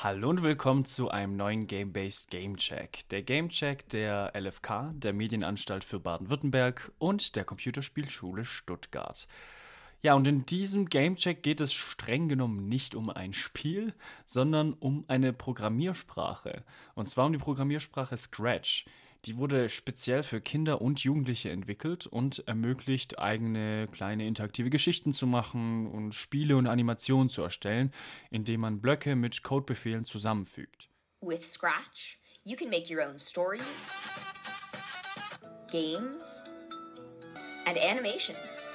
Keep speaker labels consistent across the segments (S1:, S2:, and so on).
S1: Hallo und willkommen zu einem neuen Game-Based Game Check. Der Game Check der LFK, der Medienanstalt für Baden-Württemberg und der Computerspielschule Stuttgart. Ja, und in diesem Game Check geht es streng genommen nicht um ein Spiel, sondern um eine Programmiersprache. Und zwar um die Programmiersprache Scratch. Die wurde speziell für Kinder und Jugendliche entwickelt und ermöglicht, eigene kleine interaktive Geschichten zu machen und Spiele und Animationen zu erstellen, indem man Blöcke mit Codebefehlen zusammenfügt. With Scratch, you can make your own stories, games and animations.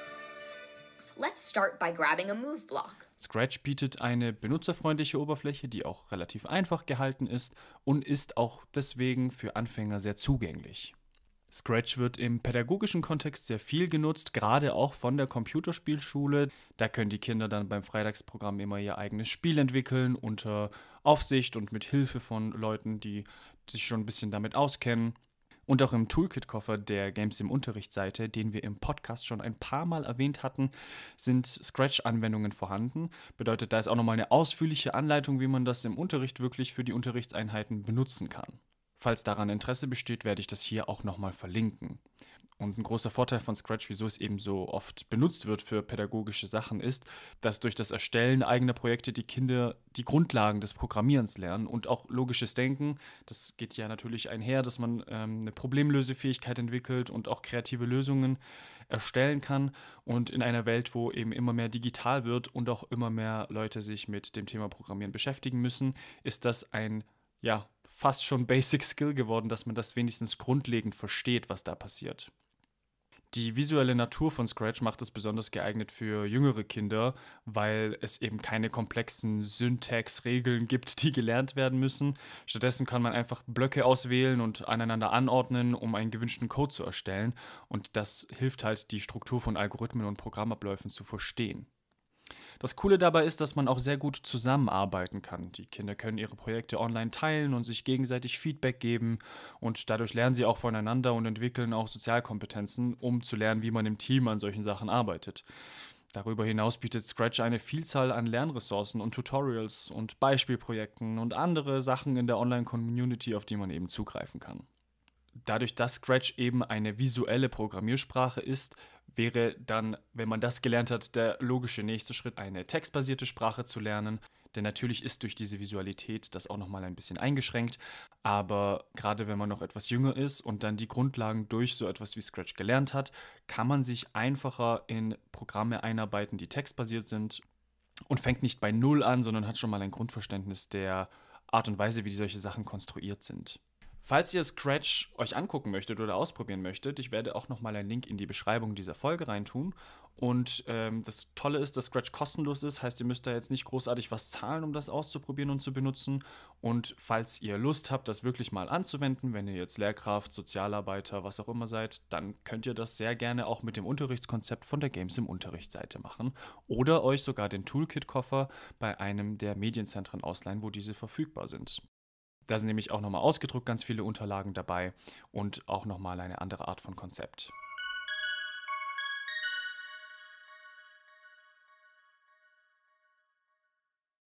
S1: Let's start by grabbing a move block. Scratch bietet eine benutzerfreundliche Oberfläche, die auch relativ einfach gehalten ist und ist auch deswegen für Anfänger sehr zugänglich. Scratch wird im pädagogischen Kontext sehr viel genutzt, gerade auch von der Computerspielschule. Da können die Kinder dann beim Freitagsprogramm immer ihr eigenes Spiel entwickeln unter Aufsicht und mit Hilfe von Leuten, die sich schon ein bisschen damit auskennen und auch im Toolkit-Koffer der Games im Unterricht-Seite, den wir im Podcast schon ein paar Mal erwähnt hatten, sind Scratch-Anwendungen vorhanden. Bedeutet, da ist auch nochmal eine ausführliche Anleitung, wie man das im Unterricht wirklich für die Unterrichtseinheiten benutzen kann. Falls daran Interesse besteht, werde ich das hier auch nochmal verlinken. Und ein großer Vorteil von Scratch, wieso es eben so oft benutzt wird für pädagogische Sachen, ist, dass durch das Erstellen eigener Projekte die Kinder die Grundlagen des Programmierens lernen und auch logisches Denken. Das geht ja natürlich einher, dass man ähm, eine Problemlösefähigkeit entwickelt und auch kreative Lösungen erstellen kann. Und in einer Welt, wo eben immer mehr digital wird und auch immer mehr Leute sich mit dem Thema Programmieren beschäftigen müssen, ist das ein ja, fast schon Basic Skill geworden, dass man das wenigstens grundlegend versteht, was da passiert. Die visuelle Natur von Scratch macht es besonders geeignet für jüngere Kinder, weil es eben keine komplexen Syntaxregeln gibt, die gelernt werden müssen. Stattdessen kann man einfach Blöcke auswählen und aneinander anordnen, um einen gewünschten Code zu erstellen. Und das hilft halt, die Struktur von Algorithmen und Programmabläufen zu verstehen. Das Coole dabei ist, dass man auch sehr gut zusammenarbeiten kann. Die Kinder können ihre Projekte online teilen und sich gegenseitig Feedback geben und dadurch lernen sie auch voneinander und entwickeln auch Sozialkompetenzen, um zu lernen, wie man im Team an solchen Sachen arbeitet. Darüber hinaus bietet Scratch eine Vielzahl an Lernressourcen und Tutorials und Beispielprojekten und andere Sachen in der Online-Community, auf die man eben zugreifen kann. Dadurch, dass Scratch eben eine visuelle Programmiersprache ist, wäre dann, wenn man das gelernt hat, der logische nächste Schritt, eine textbasierte Sprache zu lernen. Denn natürlich ist durch diese Visualität das auch nochmal ein bisschen eingeschränkt. Aber gerade wenn man noch etwas jünger ist und dann die Grundlagen durch so etwas wie Scratch gelernt hat, kann man sich einfacher in Programme einarbeiten, die textbasiert sind und fängt nicht bei Null an, sondern hat schon mal ein Grundverständnis der Art und Weise, wie solche Sachen konstruiert sind. Falls ihr Scratch euch angucken möchtet oder ausprobieren möchtet, ich werde auch nochmal einen Link in die Beschreibung dieser Folge reintun. Und ähm, das Tolle ist, dass Scratch kostenlos ist, heißt, ihr müsst da jetzt nicht großartig was zahlen, um das auszuprobieren und zu benutzen. Und falls ihr Lust habt, das wirklich mal anzuwenden, wenn ihr jetzt Lehrkraft, Sozialarbeiter, was auch immer seid, dann könnt ihr das sehr gerne auch mit dem Unterrichtskonzept von der Games im Unterrichtsseite machen. Oder euch sogar den Toolkit-Koffer bei einem der Medienzentren ausleihen, wo diese verfügbar sind. Da sind nämlich auch nochmal ausgedruckt ganz viele Unterlagen dabei und auch nochmal eine andere Art von Konzept.